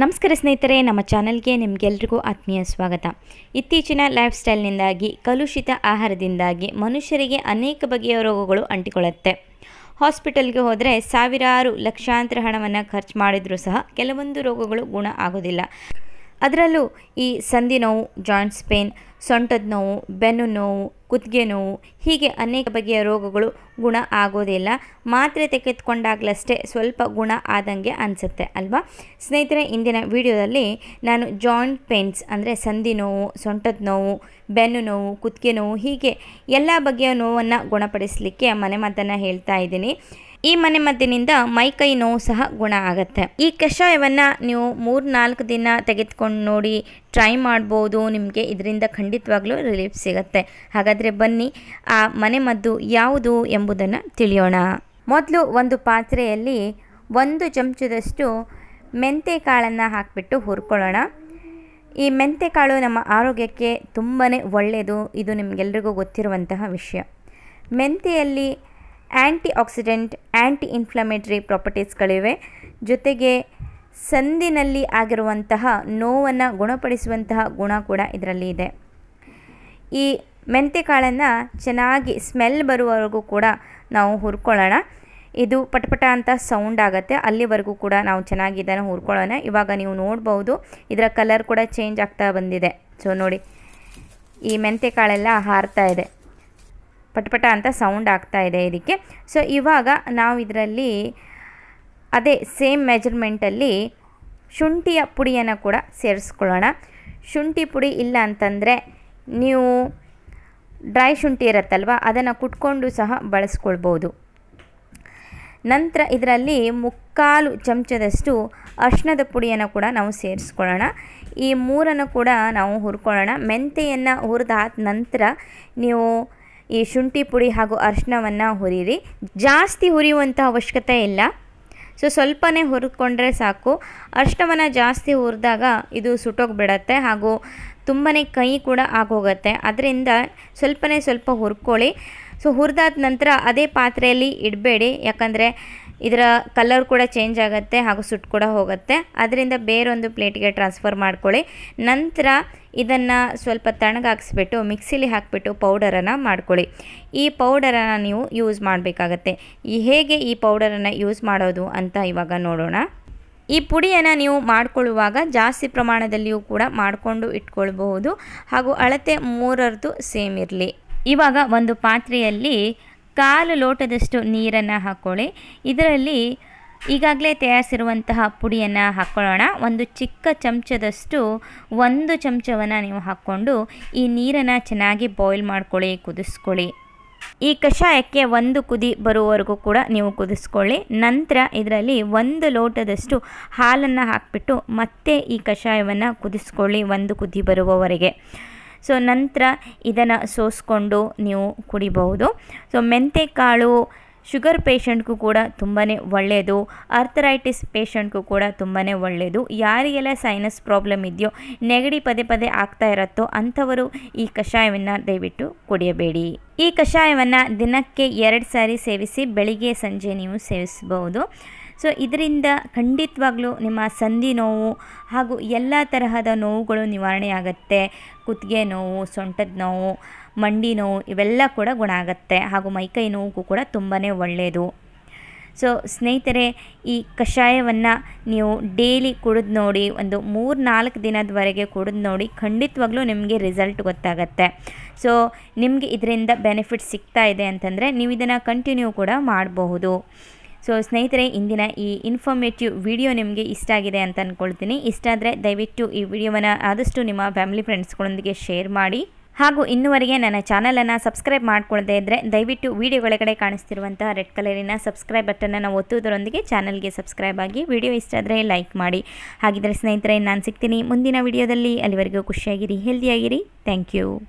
ನಮಸ್ಕಾರ ಸ್ನೇಹಿತರೆ ನಮ್ಮ ಚಾನಲ್ಗೆ ನಿಮಗೆಲ್ರಿಗೂ ಆತ್ಮೀಯ ಸ್ವಾಗತ ಇತ್ತೀಚಿನ ಲೈಫ್ ಸ್ಟೈಲ್ನಿಂದಾಗಿ ಕಲುಷಿತ ಆಹಾರದಿಂದಾಗಿ ಮನುಷ್ಯರಿಗೆ ಅನೇಕ ಬಗೆಯ ರೋಗಗಳು ಅಂಟಿಕೊಳ್ಳುತ್ತೆ ಹಾಸ್ಪಿಟಲ್ಗೆ ಹೋದರೆ ಸಾವಿರಾರು ಲಕ್ಷಾಂತರ ಹಣವನ್ನು ಖರ್ಚು ಮಾಡಿದರೂ ಸಹ ಕೆಲವೊಂದು ರೋಗಗಳು ಗುಣ ಆಗೋದಿಲ್ಲ ಅದರಲ್ಲೂ ಈ ಸಂಧಿ ನೋವು ಜಾಯಿಂಟ್ಸ್ ಪೇನ್ ಸೊಂಟದ ನೋವು ಬೆನ್ನು ನೋವು ಕುತ್ತಿಗೆ ನೋವು ಹೀಗೆ ಅನೇಕ ಬಗೆಯ ರೋಗಗಳು ಗುಣ ಆಗೋದಿಲ್ಲ ಮಾತ್ರೆ ತೆಗೆದುಕೊಂಡಾಗ್ಲಷ್ಟೇ ಸ್ವಲ್ಪ ಗುಣ ಆದಂಗೆ ಅನಿಸುತ್ತೆ ಅಲ್ವಾ ಸ್ನೇಹಿತರೆ ಇಂದಿನ ವಿಡಿಯೋದಲ್ಲಿ ನಾನು ಜಾಯಿಂಟ್ ಪೇನ್ಸ್ ಅಂದರೆ ಸಂಧಿ ನೋವು ಸೊಂಟದ ನೋವು ಬೆನ್ನು ನೋವು ಕುತ್ತಿಗೆ ನೋವು ಹೀಗೆ ಎಲ್ಲ ಬಗೆಯ ನೋವನ್ನು ಗುಣಪಡಿಸಲಿಕ್ಕೆ ಮಾತನ್ನು ಹೇಳ್ತಾ ಇದ್ದೀನಿ ಈ ಮನೆ ಮದ್ದಿನಿಂದ ಮೈಕೈ ನೋವು ಸಹ ಗುಣ ಆಗುತ್ತೆ ಈ ಕಷಾಯವನ್ನು ನೀವು ನಾಲ್ಕು ದಿನ ತೆಗೆದುಕೊಂಡು ನೋಡಿ ಟ್ರೈ ಮಾಡ್ಬೋದು ನಿಮಗೆ ಇದರಿಂದ ಖಂಡಿತವಾಗ್ಲೂ ರಿಲೀಫ್ ಸಿಗುತ್ತೆ ಹಾಗಾದರೆ ಬನ್ನಿ ಆ ಮನೆ ಮದ್ದು ಯಾವುದು ಎಂಬುದನ್ನು ತಿಳಿಯೋಣ ಮೊದಲು ಒಂದು ಪಾತ್ರೆಯಲ್ಲಿ ಒಂದು ಚಮಚದಷ್ಟು ಮೆಂತೆ ಕಾಳನ್ನು ಹಾಕಿಬಿಟ್ಟು ಹುರ್ಕೊಳ್ಳೋಣ ಈ ಕಾಳು ನಮ್ಮ ಆರೋಗ್ಯಕ್ಕೆ ತುಂಬಾ ಒಳ್ಳೆಯದು ಇದು ನಿಮಗೆಲ್ರಿಗೂ ಗೊತ್ತಿರುವಂತಹ ವಿಷಯ ಮೆಂತೆಯಲ್ಲಿ ಆ್ಯಂಟಿ ಆಕ್ಸಿಡೆಂಟ್ ಆ್ಯಂಟಿ ಇನ್ಫ್ಲಮೇಟ್ರಿ ಪ್ರಾಪರ್ಟೀಸ್ಗಳಿವೆ ಜೊತೆಗೆ ಸಂದಿನಲ್ಲಿ ಆಗಿರುವಂತಹ ನೋವನ್ನು ಗುಣಪಡಿಸುವಂತಹ ಗುಣ ಕೂಡ ಇದರಲ್ಲಿ ಇದೆ ಈ ಮೆಂತೆಕಾಳನ್ನು ಚೆನ್ನಾಗಿ ಸ್ಮೆಲ್ ಬರುವವರೆಗೂ ಕೂಡ ನಾವು ಹುರ್ಕೊಳ್ಳೋಣ ಇದು ಪಟಪಟ ಅಂತ ಸೌಂಡ್ ಆಗುತ್ತೆ ಅಲ್ಲಿವರೆಗೂ ಕೂಡ ನಾವು ಚೆನ್ನಾಗಿ ಇದನ್ನು ಹುರ್ಕೊಳ್ಳೋಣ ಇವಾಗ ನೀವು ನೋಡ್ಬೋದು ಇದರ ಕಲರ್ ಕೂಡ ಚೇಂಜ್ ಆಗ್ತಾ ಬಂದಿದೆ ಸೊ ನೋಡಿ ಈ ಮೆಂತೆಕಾಳೆಲ್ಲ ಹಾರ್ತಾ ಇದೆ ಪಟಪಟ ಅಂತ ಸೌಂಡ್ ಆಗ್ತಾ ಇದೆ ಇದಕ್ಕೆ ಸೊ ಇವಾಗ ನಾವು ಇದರಲ್ಲಿ ಅದೇ ಸೇಮ್ ಮೆಜರ್ಮೆಂಟಲ್ಲಿ ಶುಂಠಿಯ ಪುಡಿಯನ್ನು ಕೂಡ ಸೇರಿಸ್ಕೊಳ್ಳೋಣ ಶುಂಠಿ ಪುಡಿ ಇಲ್ಲ ಅಂತಂದರೆ ನೀವು ಡ್ರೈ ಶುಂಠಿ ಇರುತ್ತಲ್ವ ಅದನ್ನು ಕುಟ್ಕೊಂಡು ಸಹ ಬಳಸ್ಕೊಳ್ಬೋದು ನಂತರ ಇದರಲ್ಲಿ ಮುಕ್ಕಾಲು ಚಮಚದಷ್ಟು ಅರ್ಶಿಣದ ಪುಡಿಯನ್ನು ಕೂಡ ನಾವು ಸೇರಿಸ್ಕೊಳ್ಳೋಣ ಈ ಮೂರನ್ನು ಕೂಡ ನಾವು ಹುರ್ಕೊಳ್ಳೋಣ ಮೆಂತೆಯನ್ನು ಹುರಿದಾದ ನಂತರ ನೀವು ಈ ಶುಂಠಿ ಪುಡಿ ಹಾಗೂ ಅರಿಶಿನವನ್ನು ಹುರಿರಿ ಜಾಸ್ತಿ ಹುರಿಯುವಂಥ ಅವಶ್ಯಕತೆ ಇಲ್ಲ ಸೊ ಸ್ವಲ್ಪನೇ ಹುರಿದುಕೊಂಡ್ರೆ ಸಾಕು ಅರಿಶಿಣವನ್ನು ಜಾಸ್ತಿ ಹುರಿದಾಗ ಇದು ಸುಟ್ಟೋಗಿಬಿಡತ್ತೆ ಹಾಗೂ ತುಂಬಾ ಕೈ ಕೂಡ ಆಗೋಗುತ್ತೆ ಅದರಿಂದ ಸ್ವಲ್ಪನೇ ಸ್ವಲ್ಪ ಹುರ್ಕೊಳ್ಳಿ ಸೊ ಹುರಿದಾದ ನಂತರ ಅದೇ ಪಾತ್ರೆಯಲ್ಲಿ ಇಡಬೇಡಿ ಯಾಕಂದರೆ ಇದರ ಕಲರ್ ಕೂಡ ಚೇಂಜ್ ಆಗುತ್ತೆ ಹಾಗೂ ಸುಟ್ಟು ಕೂಡ ಹೋಗುತ್ತೆ ಅದರಿಂದ ಬೇರೊಂದು ಪ್ಲೇಟಿಗೆ ಟ್ರಾನ್ಸ್ಫರ್ ಮಾಡ್ಕೊಳ್ಳಿ ನಂತರ ಇದನ್ನು ಸ್ವಲ್ಪ ತಣಗಾಕಿಸ್ಬಿಟ್ಟು ಮಿಕ್ಸಿಲಿ ಹಾಕಿಬಿಟ್ಟು ಪೌಡರನ್ನು ಮಾಡ್ಕೊಳ್ಳಿ ಈ ಪೌಡರನ್ನು ನೀವು ಯೂಸ್ ಮಾಡಬೇಕಾಗತ್ತೆ ಈ ಹೇಗೆ ಈ ಪೌಡರನ್ನು ಯೂಸ್ ಮಾಡೋದು ಅಂತ ಇವಾಗ ನೋಡೋಣ ಈ ಪುಡಿಯನ್ನು ನೀವು ಮಾಡಿಕೊಳ್ಳುವಾಗ ಜಾಸ್ತಿ ಪ್ರಮಾಣದಲ್ಲಿಯೂ ಕೂಡ ಮಾಡಿಕೊಂಡು ಇಟ್ಕೊಳ್ಬಹುದು ಹಾಗೂ ಅಳತೆ ಮೂರರದ್ದು ಸೇಮ್ ಇರಲಿ ಇವಾಗ ಒಂದು ಪಾತ್ರೆಯಲ್ಲಿ ಕಾಲು ಲೋಟದಷ್ಟು ನೀರನ್ನು ಹಾಕ್ಕೊಳ್ಳಿ ಇದರಲ್ಲಿ ಈಗಾಗಲೇ ತಯಾರಿಸಿರುವಂತಹ ಪುಡಿಯನ್ನು ಹಾಕ್ಕೊಳ್ಳೋಣ ಒಂದು ಚಿಕ್ಕ ಚಮಚದಷ್ಟು ಒಂದು ಚಮಚವನ್ನು ನೀವು ಹಾಕ್ಕೊಂಡು ಈ ನೀರನ್ನು ಚೆನ್ನಾಗಿ ಬಾಯ್ಲ್ ಮಾಡ್ಕೊಳ್ಳಿ ಕುದಿಸ್ಕೊಳ್ಳಿ ಈ ಕಷಾಯಕ್ಕೆ ಒಂದು ಕುದಿ ಬರುವವರೆಗೂ ಕೂಡ ನೀವು ಕುದಿಸ್ಕೊಳ್ಳಿ ನಂತರ ಇದರಲ್ಲಿ ಒಂದು ಲೋಟದಷ್ಟು ಹಾಲನ್ನು ಹಾಕಿಬಿಟ್ಟು ಮತ್ತೆ ಈ ಕಷಾಯವನ್ನು ಕುದಿಸ್ಕೊಳ್ಳಿ ಒಂದು ಕುದಿ ಬರುವವರೆಗೆ ಸೊ ನಂತರ ಇದನ್ನು ಸೋಸ್ಕೊಂಡು ನೀವು ಕುಡಿಬಹುದು ಸೊ ಕಾಳು ಶುಗರ್ ಪೇಷಂಟ್ಗೂ ಕೂಡ ತುಂಬಾ ಒಳ್ಳೆಯದು ಅರ್ಥರೈಟಿಸ್ ಪೇಷಂಟ್ಗೂ ಕೂಡ ತುಂಬಾ ಒಳ್ಳೆಯದು ಯಾರಿಗೆಲ್ಲ ಸೈನಸ್ ಪ್ರಾಬ್ಲಮ್ ಇದೆಯೋ ನೆಗಡಿ ಪದೇ ಪದೇ ಆಗ್ತಾ ಇರುತ್ತೋ ಅಂಥವರು ಈ ಕಷಾಯವನ್ನು ದಯವಿಟ್ಟು ಕುಡಿಯಬೇಡಿ ಈ ಕಷಾಯವನ್ನು ದಿನಕ್ಕೆ ಎರಡು ಸಾರಿ ಸೇವಿಸಿ ಬೆಳಿಗ್ಗೆ ಸಂಜೆ ನೀವು ಸೇವಿಸಬಹುದು ಸೊ ಇದರಿಂದ ಖಂಡಿತವಾಗ್ಲೂ ನಿಮ್ಮ ಸಂಧಿ ನೋವು ಹಾಗೂ ಎಲ್ಲ ತರಹದ ನೋವುಗಳು ನಿವಾರಣೆ ಆಗುತ್ತೆ ಕುತ್ತಿಗೆ ನೋವು ಸೊಂಟದ ನೋವು ಮಂಡಿ ನೋವು ಇವೆಲ್ಲ ಕೂಡ ಗುಣ ಆಗುತ್ತೆ ಹಾಗೂ ಮೈಕೈ ನೋವುಗೂ ಕೂಡ ತುಂಬಾ ಒಳ್ಳೆಯದು ಸೊ ಸ್ನೇಹಿತರೆ ಈ ಕಷಾಯವನ್ನು ನೀವು ಡೈಲಿ ಕುಡಿದು ನೋಡಿ ಒಂದು ಮೂರು ನಾಲ್ಕು ದಿನದವರೆಗೆ ಕುಡಿದು ನೋಡಿ ಖಂಡಿತವಾಗ್ಲೂ ನಿಮಗೆ ರಿಸಲ್ಟ್ ಗೊತ್ತಾಗತ್ತೆ ಸೊ ನಿಮಗೆ ಇದರಿಂದ ಬೆನಿಫಿಟ್ ಸಿಗ್ತಾ ಇದೆ ಅಂತಂದರೆ ನೀವು ಇದನ್ನು ಕಂಟಿನ್ಯೂ ಕೂಡ ಮಾಡಬಹುದು ಸೊ ಸ್ನೇಹಿತರೆ ಇಂದಿನ ಈ ಇನ್ಫಾರ್ಮೇಟಿವ್ ವಿಡಿಯೋ ನಿಮಗೆ ಇಷ್ಟ ಆಗಿದೆ ಅಂತ ಅಂದ್ಕೊಳ್ತೀನಿ ಇಷ್ಟ ಆದರೆ ದಯವಿಟ್ಟು ಈ ವಿಡಿಯೋವನ್ನು ಆದಷ್ಟು ನಿಮ್ಮ ಫ್ಯಾಮಿಲಿ ಫ್ರೆಂಡ್ಸ್ಗಳೊಂದಿಗೆ ಶೇರ್ ಮಾಡಿ ಹಾಗೂ ಇನ್ನುವರೆಗೆ ನನ್ನ ಚಾನಲನ್ನು ಸಬ್ಸ್ಕ್ರೈಬ್ ಮಾಡ್ಕೊಳ್ಳದೇ ಇದ್ದರೆ ದಯವಿಟ್ಟು ವೀಡಿಯೋ ಒಳಗಡೆ ಕಾಣಿಸ್ತಿರುವಂತಹ ರೆಡ್ ಕಲರಿನ ಸಬ್ಸ್ಕ್ರೈಬ್ ಬಟನನ್ನು ಒತ್ತುವುದರೊಂದಿಗೆ ಚಾನಲ್ಗೆ ಸಬ್ಸ್ಕ್ರೈಬ್ ಆಗಿ ವಿಡಿಯೋ ಇಷ್ಟ ಆದರೆ ಲೈಕ್ ಮಾಡಿ ಹಾಗಿದ್ದರೆ ಸ್ನೇಹಿತರೆ ನಾನು ಸಿಗ್ತೀನಿ ಮುಂದಿನ ವಿಡಿಯೋದಲ್ಲಿ ಅಲ್ಲಿವರೆಗೂ ಖುಷಿಯಾಗಿರಿ ಹೆಲ್ದಿಯಾಗಿರಿ ಥ್ಯಾಂಕ್ ಯು